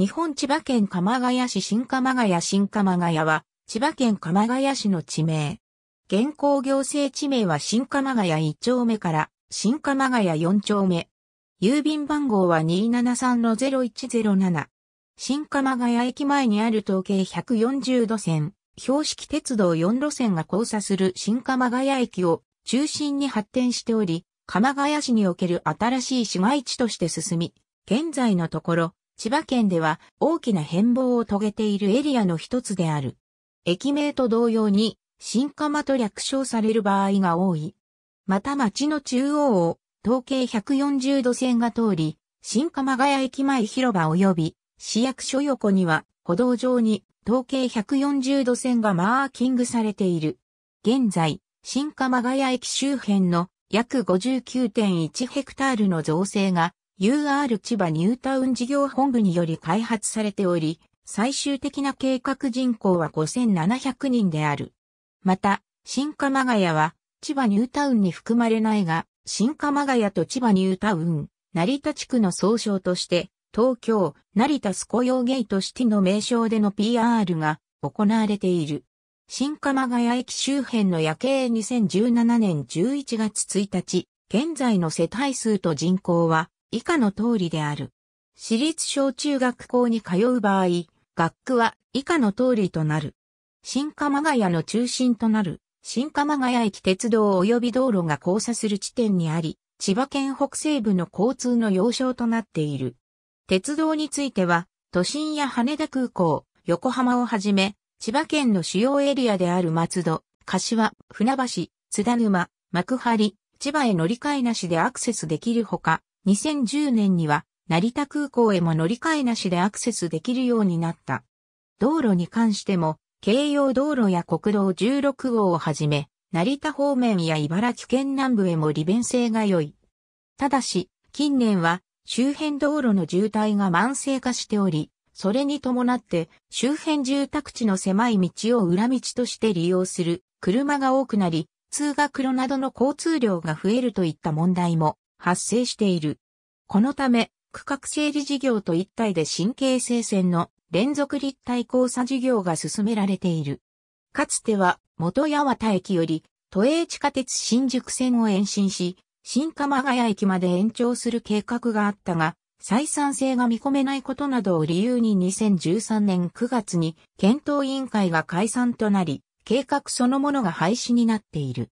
日本千葉県鎌ヶ谷市新鎌ヶ谷新鎌ヶ谷は、千葉県鎌ヶ谷市の地名。現行行政地名は新鎌ヶ谷1丁目から新鎌ヶ谷4丁目。郵便番号は273-0107。新鎌ヶ谷駅前にある統計140度線、標識鉄道4路線が交差する新鎌ヶ谷駅を中心に発展しており、鎌ヶ谷市における新しい市街地として進み、現在のところ、千葉県では大きな変貌を遂げているエリアの一つである。駅名と同様に、新釜と略称される場合が多い。また町の中央を、東経140度線が通り、新鎌ヶ谷駅前広場及び、市役所横には、歩道上に、東経140度線がマーキングされている。現在、新鎌ヶ谷駅周辺の約59.1ヘクタールの造成が UR 千葉ニュータウン事業本部により開発されており、最終的な計画人口は5700人である。また、新鎌ヶ谷は、千葉ニュータウンに含まれないが、新鎌ヶ谷と千葉ニュータウン、成田地区の総称として、東京、成田スコヨーゲイトシティの名称での PR が行われている。新鎌ヶ谷駅周辺の夜景2017年11月1日、現在の世帯数と人口は以下の通りである。私立小中学校に通う場合、学区は以下の通りとなる。新鎌ヶ谷の中心となる、新鎌ヶ谷駅鉄道及び道路が交差する地点にあり、千葉県北西部の交通の要衝となっている。鉄道については、都心や羽田空港、横浜をはじめ、千葉県の主要エリアである松戸、柏、船橋、津田沼、幕張、千葉へ乗り換えなしでアクセスできるほか、2010年には成田空港へも乗り換えなしでアクセスできるようになった。道路に関しても、京葉道路や国道16号をはじめ、成田方面や茨城県南部へも利便性が良い。ただし、近年は周辺道路の渋滞が慢性化しており、それに伴って周辺住宅地の狭い道を裏道として利用する車が多くなり、通学路などの交通量が増えるといった問題も発生している。このため、区画整理事業と一体で神経性線の連続立体交差事業が進められている。かつては、元八幡駅より、都営地下鉄新宿線を延伸し、新鎌ヶ谷駅まで延長する計画があったが、採算性が見込めないことなどを理由に2013年9月に検討委員会が解散となり、計画そのものが廃止になっている。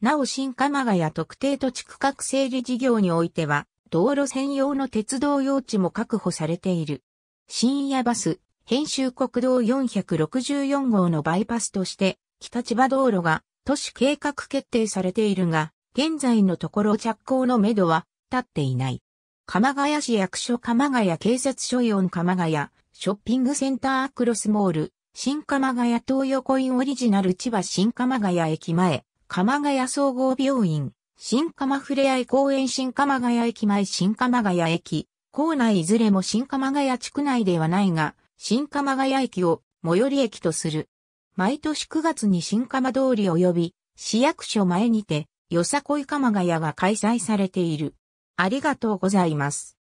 なお新鎌ヶ谷特定土地区画整理事業においては、道路専用の鉄道用地も確保されている。深夜バス、編集国道464号のバイパスとして、北千葉道路が都市計画決定されているが、現在のところ着工のめどは立っていない。鎌ヶ谷市役所鎌ヶ谷警察署4鎌ヶ谷、ショッピングセンターアクロスモール、新鎌ヶ谷東横インオリジナル千葉新鎌ヶ谷駅前、鎌ヶ谷総合病院、新鎌ふれあい公園新鎌ヶ谷駅前新鎌ヶ谷駅、校内いずれも新鎌ヶ谷地区内ではないが、新鎌ヶ谷駅を最寄り駅とする。毎年9月に新鎌通り及び市役所前にて、よさこい鎌ヶ谷が開催されている。ありがとうございます。